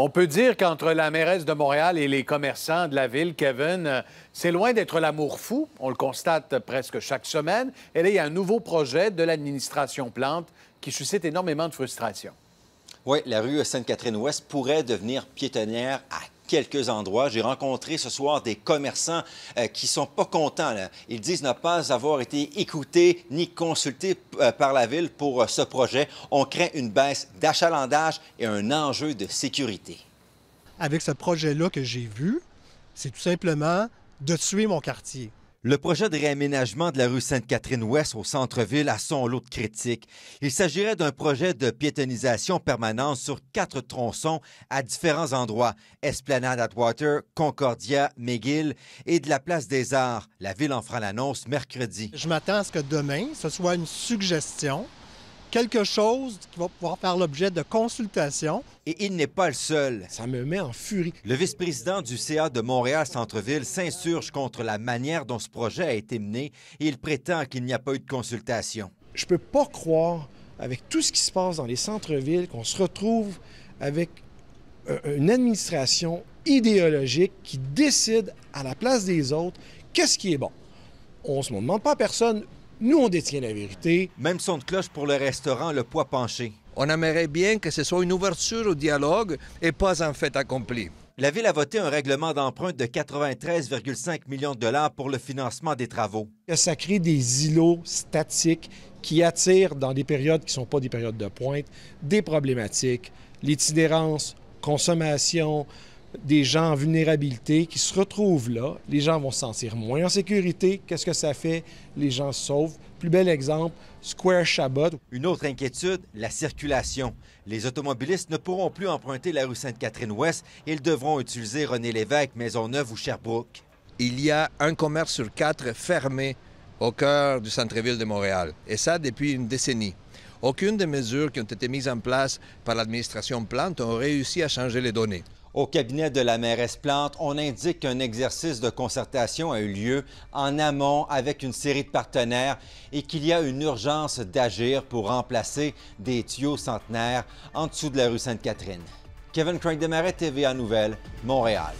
On peut dire qu'entre la mairesse de Montréal et les commerçants de la ville, Kevin, euh, c'est loin d'être l'amour fou. On le constate presque chaque semaine. Et là, il y a un nouveau projet de l'administration Plante qui suscite énormément de frustration. Oui, la rue Sainte-Catherine-Ouest pourrait devenir piétonnière à quelques endroits. J'ai rencontré ce soir des commerçants euh, qui ne sont pas contents. Ils disent ne pas avoir été écoutés ni consultés euh, par la Ville pour euh, ce projet. On craint une baisse d'achalandage et un enjeu de sécurité. Avec ce projet-là que j'ai vu, c'est tout simplement de tuer mon quartier. Le projet de réaménagement de la rue Sainte-Catherine-Ouest au centre-ville a son lot de critiques. Il s'agirait d'un projet de piétonisation permanente sur quatre tronçons à différents endroits Esplanade Atwater, Concordia, McGill et de la place des Arts. La ville en fera l'annonce mercredi. Je m'attends à ce que demain, ce soit une suggestion quelque chose qui va pouvoir faire l'objet de consultations. Et il n'est pas le seul. Ça me met en furie. Le vice-président du CA de Montréal-Centreville s'insurge contre la manière dont ce projet a été mené et il prétend qu'il n'y a pas eu de consultation. Je ne peux pas croire, avec tout ce qui se passe dans les centres-villes, qu'on se retrouve avec euh, une administration idéologique qui décide à la place des autres qu'est-ce qui est bon. On ne se demande pas à personne nous, on détient la vérité. Même son de cloche pour le restaurant Le Poids Penché. On aimerait bien que ce soit une ouverture au dialogue et pas un fait accompli. La Ville a voté un règlement d'emprunt de 93,5 millions de dollars pour le financement des travaux. Ça crée des îlots statiques qui attirent, dans des périodes qui ne sont pas des périodes de pointe, des problématiques, l'itinérance, consommation, des gens en vulnérabilité qui se retrouvent là. Les gens vont se sentir moins en sécurité. Qu'est-ce que ça fait? Les gens se sauvent. Plus bel exemple, Square Chabot. Une autre inquiétude, la circulation. Les automobilistes ne pourront plus emprunter la rue Sainte-Catherine-Ouest. Ils devront utiliser René Lévesque, Maisonneuve ou Sherbrooke. Il y a un commerce sur quatre fermé au cœur du centre-ville de Montréal, et ça depuis une décennie. Aucune des mesures qui ont été mises en place par l'administration Plante ont réussi à changer les données. Au cabinet de la mairesse Plante, on indique qu'un exercice de concertation a eu lieu en amont avec une série de partenaires et qu'il y a une urgence d'agir pour remplacer des tuyaux centenaires en dessous de la rue Sainte-Catherine. Kevin Craig de TV, TVA Nouvelle, Montréal.